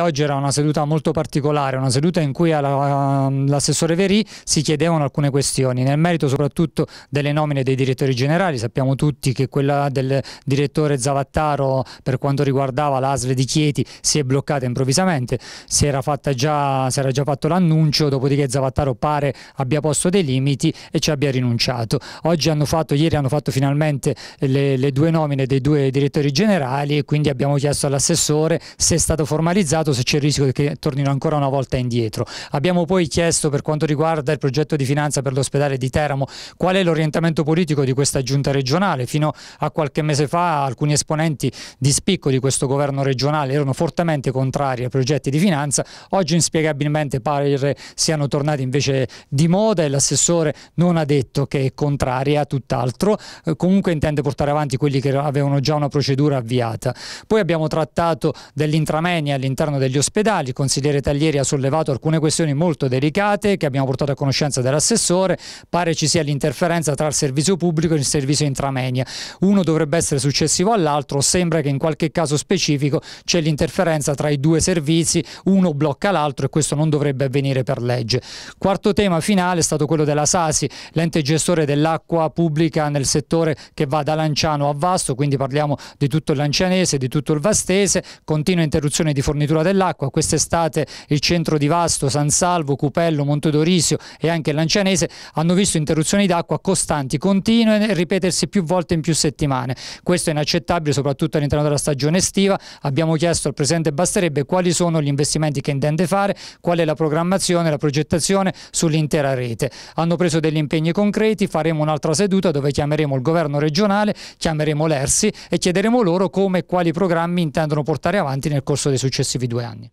Oggi era una seduta molto particolare, una seduta in cui all'assessore ehm, Verì si chiedevano alcune questioni, nel merito soprattutto delle nomine dei direttori generali, sappiamo tutti che quella del direttore Zavattaro per quanto riguardava l'ASL di Chieti si è bloccata improvvisamente, si era, già, si era già fatto l'annuncio, dopodiché Zavattaro pare abbia posto dei limiti e ci abbia rinunciato. Oggi hanno fatto, ieri hanno fatto finalmente le, le due nomine dei due direttori generali e quindi abbiamo chiesto all'assessore se è stato formalizzato verificato se c'è il rischio che tornino ancora una volta indietro. Abbiamo poi chiesto per quanto riguarda il progetto di finanza per l'ospedale di Teramo qual è l'orientamento politico di questa giunta regionale. Fino a qualche mese fa alcuni esponenti di spicco di questo governo regionale erano fortemente contrari ai progetti di finanza, oggi inspiegabilmente pare siano tornati invece di moda e l'assessore non ha detto che è contraria, tutt'altro, eh, comunque intende portare avanti quelli che avevano già una procedura avviata. Poi abbiamo trattato dell'intramenia all'interno all'interno degli ospedali. Il consigliere Taglieri ha sollevato alcune questioni molto delicate che abbiamo portato a conoscenza dell'assessore. Pare ci sia l'interferenza tra il servizio pubblico e il servizio intramenia. Uno dovrebbe essere successivo all'altro, sembra che in qualche caso specifico c'è l'interferenza tra i due servizi, uno blocca l'altro e questo non dovrebbe avvenire per legge. Quarto tema finale è stato quello della Sasi, l'ente gestore dell'acqua pubblica nel settore che va da Lanciano a Vasto, quindi parliamo di tutto il lancianese, di tutto il vastese, continua interruzione di fornitura misura dell'acqua. Quest'estate il centro di Vasto, San Salvo, Cupello, Monte d'Orisio e anche Lancianese hanno visto interruzioni d'acqua costanti, continue e ripetersi più volte in più settimane. Questo è inaccettabile soprattutto all'interno della stagione estiva. Abbiamo chiesto al Presidente Basterebbe quali sono gli investimenti che intende fare, qual è la programmazione, la progettazione sull'intera rete. Hanno preso degli impegni concreti, faremo un'altra seduta dove chiameremo il governo regionale, chiameremo l'ERSI e chiederemo loro come e quali programmi intendono portare avanti nel corso dei successivi due anni.